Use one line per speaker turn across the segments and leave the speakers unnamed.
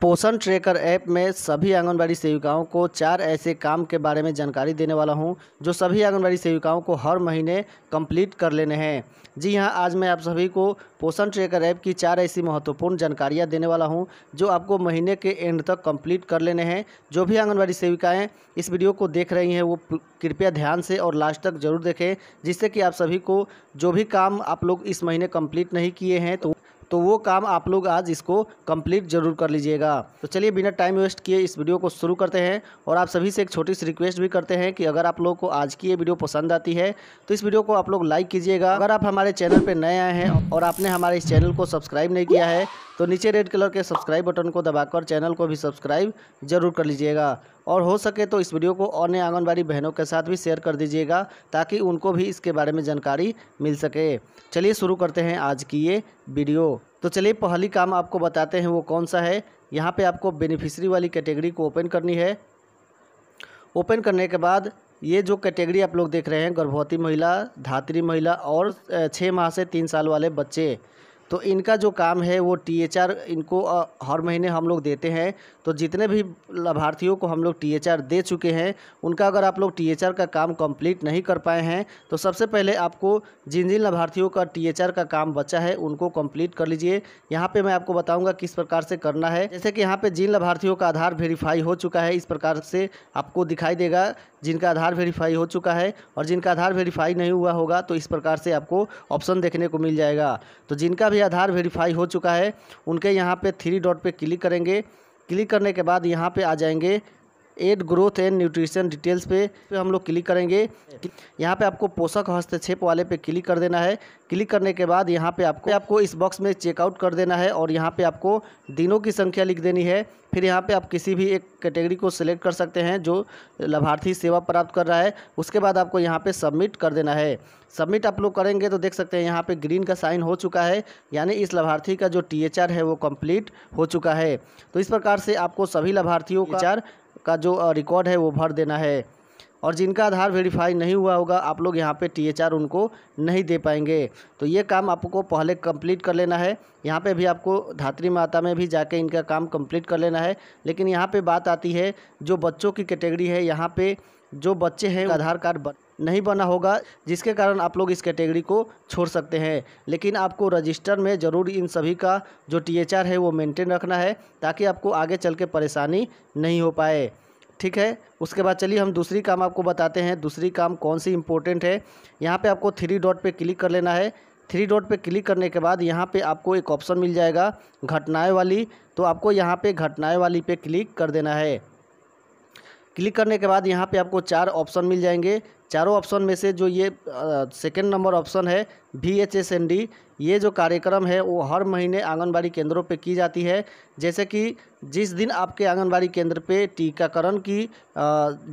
पोषण trekker app में सभी आंगनबाड़ी सेविकाओं को चार ऐसे काम के बारे में जानकारी देने वाला हूं जो सभी आंगनबाड़ी सेविकाओं को हर महीने कंप्लीट कर लेने हैं जी हां आज मैं आप सभी को पोषण ट्रेकर ऐप की चार ऐसी महत्वपूर्ण जानकारियां देने वाला हूं जो आपको महीने के एंड तक कंप्लीट कर लेने हैं जो भी आंगनबाड़ी सेविकाएँ इस वीडियो को देख रही हैं वो कृपया ध्यान से और लास्ट तक जरूर देखें जिससे कि आप सभी को जो भी काम आप लोग इस महीने कम्प्लीट नहीं किए हैं तो तो वो काम आप लोग आज इसको कंप्लीट जरूर कर लीजिएगा तो चलिए बिना टाइम वेस्ट किए इस वीडियो को शुरू करते हैं और आप सभी से एक छोटी सी रिक्वेस्ट भी करते हैं कि अगर आप लोगों को आज की ये वीडियो पसंद आती है तो इस वीडियो को आप लोग लाइक कीजिएगा अगर आप हमारे चैनल पर नए आए हैं और आपने हमारे इस चैनल को सब्सक्राइब नहीं किया है तो नीचे रेड कलर के सब्सक्राइब बटन को दबाकर चैनल को भी सब्सक्राइब जरूर कर लीजिएगा और हो सके तो इस वीडियो को अन्य आंगनबाड़ी बहनों के साथ भी शेयर कर दीजिएगा ताकि उनको भी इसके बारे में जानकारी मिल सके चलिए शुरू करते हैं आज की ये वीडियो तो चलिए पहली काम आपको बताते हैं वो कौन सा है यहाँ पे आपको बेनिफिशरी वाली कैटेगरी को ओपन करनी है ओपन करने के बाद ये जो कैटेगरी आप लोग देख रहे हैं गर्भवती महिला धात्री महिला और छः माह से तीन साल वाले बच्चे तो इनका जो काम है वो आर इनको हर महीने हम लोग देते हैं तो जितने भी लाभार्थियों को हम लोग आर दे चुके हैं उनका अगर आप लोग आर का काम कंप्लीट नहीं कर पाए हैं तो सबसे पहले आपको जिन जिन लाभार्थियों का आर का काम बचा है उनको कंप्लीट कर लीजिए यहाँ पर मैं आपको बताऊँगा किस प्रकार से करना है जैसे कि यहाँ पर जिन लाभार्थियों का आधार वेरीफाई हो चुका है इस प्रकार से आपको दिखाई देगा जिनका आधार वेरीफाई हो चुका है और जिनका आधार वेरीफाई नहीं हुआ होगा तो इस प्रकार से आपको ऑप्शन देखने को मिल जाएगा तो जिनका भी ही आधार वेरीफाई हो चुका है उनके यहाँ पे थ्री डॉट पे क्लिक करेंगे क्लिक करने के बाद यहाँ पे आ जाएंगे add growth and nutrition details पे पे हम लोग क्लिक करेंगे यहाँ पे आपको पोषक हस्तक्षेप वाले पे क्लिक कर देना है क्लिक करने के बाद यहाँ पे आपको आपको इस बॉक्स में चेकआउट कर देना है और यहाँ पे आपको दिनों की संख्या लिख देनी है फिर यहाँ पे आप किसी भी एक कैटेगरी को सिलेक्ट कर सकते हैं जो लाभार्थी सेवा प्राप्त कर रहा है उसके बाद आपको यहाँ पे सबमिट कर देना है सबमिट आप लोग करेंगे तो देख सकते हैं यहाँ पे ग्रीन का साइन हो चुका है यानी इस लाभार्थी का जो टीएचआर है वो कंप्लीट हो चुका है तो इस प्रकार से आपको सभी लाभार्थियों का का जो रिकॉर्ड है वो भर देना है और जिनका आधार वेरीफाई नहीं हुआ होगा आप लोग यहाँ पे टीएचआर उनको नहीं दे पाएंगे तो ये काम आपको पहले कंप्लीट कर लेना है यहाँ पे भी आपको धात्री माता में भी जाके इनका काम कंप्लीट कर लेना है लेकिन यहाँ पे बात आती है जो बच्चों की कैटेगरी है यहाँ पे जो बच्चे हैं आधार कार्ड नहीं बना होगा जिसके कारण आप लोग इस कैटेगरी को छोड़ सकते हैं लेकिन आपको रजिस्टर में ज़रूर इन सभी का जो टी है वो मेंटेन रखना है ताकि आपको आगे चल के परेशानी नहीं हो पाए ठीक है उसके बाद चलिए हम दूसरी काम आपको बताते हैं दूसरी काम कौन सी इंपॉर्टेंट है यहाँ पर आपको थ्री डॉट पर क्लिक कर लेना है थ्री डॉट पे क्लिक करने के बाद यहाँ पे आपको एक ऑप्शन मिल जाएगा घटनाएं वाली तो आपको यहाँ पे घटनाएं वाली पे क्लिक कर देना है क्लिक करने के बाद यहाँ पे आपको चार ऑप्शन मिल जाएंगे चारों ऑप्शन में से जो ये सेकेंड नंबर ऑप्शन है V H S N D ये जो कार्यक्रम है वो हर महीने आंगनबाड़ी केंद्रों पे की जाती है जैसे कि जिस दिन आपके आंगनबाड़ी केंद्र पे टीकाकरण की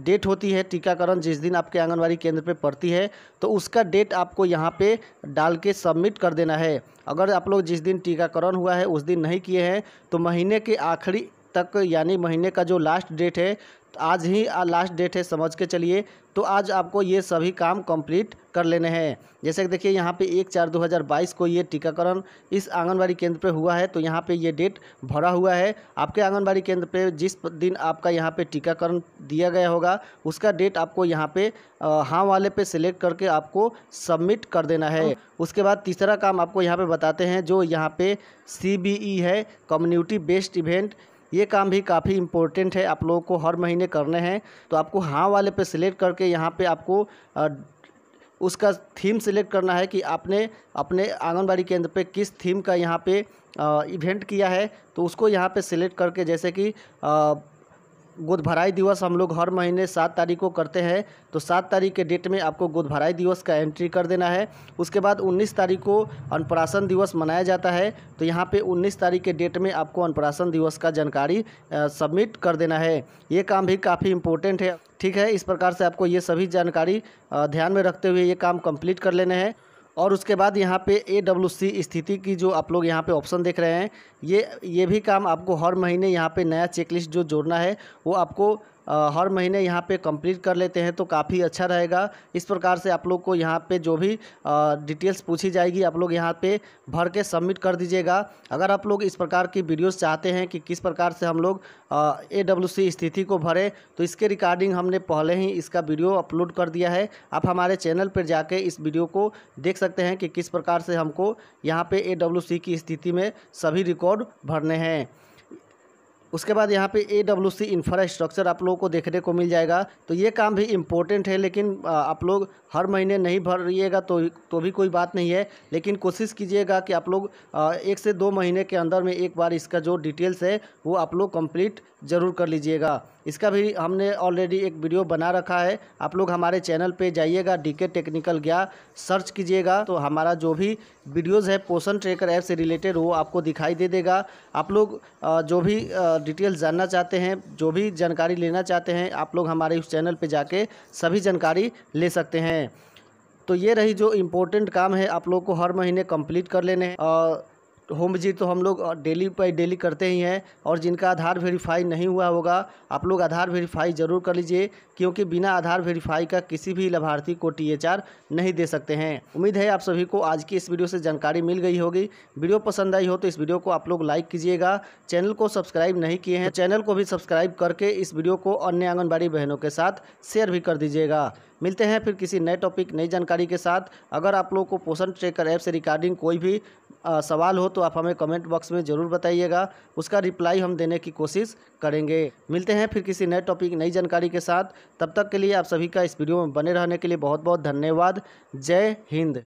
डेट होती है टीकाकरण जिस दिन आपके आंगनबाड़ी केंद्र पे पड़ती है तो उसका डेट आपको यहाँ पे डाल के सबमिट कर देना है अगर आप लोग जिस दिन टीकाकरण हुआ है उस दिन नहीं किए हैं तो महीने के आखिरी तक यानी महीने का जो लास्ट डेट है आज ही लास्ट डेट है समझ के चलिए तो आज आपको ये सभी काम कंप्लीट कर लेने हैं जैसे कि देखिए यहाँ पे एक चार 2022 को ये टीकाकरण इस आंगनबाड़ी केंद्र पे हुआ है तो यहाँ पे ये डेट भरा हुआ है आपके आंगनबाड़ी केंद्र पे जिस दिन आपका यहाँ पे टीकाकरण दिया गया होगा उसका डेट आपको यहाँ पे हाँ वाले पे सिलेक्ट करके आपको सबमिट कर देना है उसके बाद तीसरा काम आपको यहाँ पर बताते हैं जो यहाँ पर सी e है कम्युनिटी बेस्ड इवेंट ये काम भी काफ़ी इम्पोर्टेंट है आप लोगों को हर महीने करने हैं तो आपको हाँ वाले पे सिलेक्ट करके यहाँ पे आपको आ, उसका थीम सिलेक्ट करना है कि आपने अपने आंगनबाड़ी केंद्र पे किस थीम का यहाँ पे आ, इवेंट किया है तो उसको यहाँ पे सिलेक्ट करके जैसे कि आ, भराई दिवस हम लोग हर महीने सात तारीख को करते हैं तो सात तारीख के डेट में आपको भराई दिवस का एंट्री कर देना है उसके बाद उन्नीस तारीख को अनप्राशन दिवस मनाया जाता है तो यहाँ पे उन्नीस तारीख के डेट में आपको अनप्राशन दिवस का जानकारी सबमिट कर देना है ये काम भी काफ़ी इम्पोर्टेंट है ठीक है इस प्रकार से आपको ये सभी जानकारी ध्यान में रखते हुए ये काम कम्प्लीट कर लेने हैं और उसके बाद यहाँ पे ए डब्ल्यू सी स्थिति की जो आप लोग यहाँ पे ऑप्शन देख रहे हैं ये ये भी काम आपको हर महीने यहाँ पे नया चेकलिस्ट जो जोड़ना है वो आपको हर महीने यहाँ पे कंप्लीट कर लेते हैं तो काफ़ी अच्छा रहेगा इस प्रकार से आप लोग को यहाँ पे जो भी डिटेल्स पूछी जाएगी आप लोग यहाँ पे भर के सबमिट कर दीजिएगा अगर आप लोग इस प्रकार की वीडियोस चाहते हैं कि किस प्रकार से हम लोग ए डब्ल्यू स्थिति को भरें तो इसके रिकॉर्डिंग हमने पहले ही इसका वीडियो अपलोड कर दिया है आप हमारे चैनल पर जाके इस वीडियो को देख सकते हैं कि किस प्रकार से हमको यहाँ पर ए की स्थिति में सभी रिकॉर्ड भरने हैं उसके बाद यहाँ पे ए डब्ल्यू सी इंफ्रास्ट्रक्चर आप लोगों को देखने को मिल जाएगा तो ये काम भी इम्पोर्टेंट है लेकिन आप लोग हर महीने नहीं भर रहिएगा तो तो भी कोई बात नहीं है लेकिन कोशिश कीजिएगा कि आप लोग एक से दो महीने के अंदर में एक बार इसका जो डिटेल्स है वो आप लोग कंप्लीट ज़रूर कर लीजिएगा इसका भी हमने ऑलरेडी एक वीडियो बना रखा है आप लोग हमारे चैनल पे जाइएगा डीके टेक्निकल गया सर्च कीजिएगा तो हमारा जो भी वीडियोज़ है पोषण ट्रेकर ऐप से रिलेटेड वो आपको दिखाई दे देगा आप लोग जो भी डिटेल्स जानना चाहते हैं जो भी जानकारी लेना चाहते हैं आप लोग हमारे उस चैनल पर जाके सभी जानकारी ले सकते हैं तो ये रही जो इम्पोर्टेंट काम है आप लोग को हर महीने कंप्लीट कर लेने हैं और होम विजिट तो हम लोग डेली बाई डेली करते ही हैं और जिनका आधार वेरीफाई नहीं हुआ होगा आप लोग आधार वेरीफाई ज़रूर कर लीजिए क्योंकि बिना आधार वेरीफाई का किसी भी लाभार्थी को टी नहीं दे सकते हैं उम्मीद है आप सभी को आज की इस वीडियो से जानकारी मिल गई होगी वीडियो पसंद आई हो तो इस वीडियो को आप लोग लाइक कीजिएगा चैनल को सब्सक्राइब नहीं किए हैं तो चैनल को भी सब्सक्राइब करके इस वीडियो को अन्य आंगनबाड़ी बहनों के साथ शेयर भी कर दीजिएगा मिलते हैं फिर किसी नए टॉपिक नई जानकारी के साथ अगर आप लोगों को पोषण ट्रेकर ऐप से रिकॉर्डिंग कोई भी आ, सवाल हो तो आप हमें कमेंट बॉक्स में ज़रूर बताइएगा उसका रिप्लाई हम देने की कोशिश करेंगे मिलते हैं फिर किसी नए टॉपिक नई जानकारी के साथ तब तक के लिए आप सभी का इस वीडियो में बने रहने के लिए बहुत बहुत धन्यवाद जय हिंद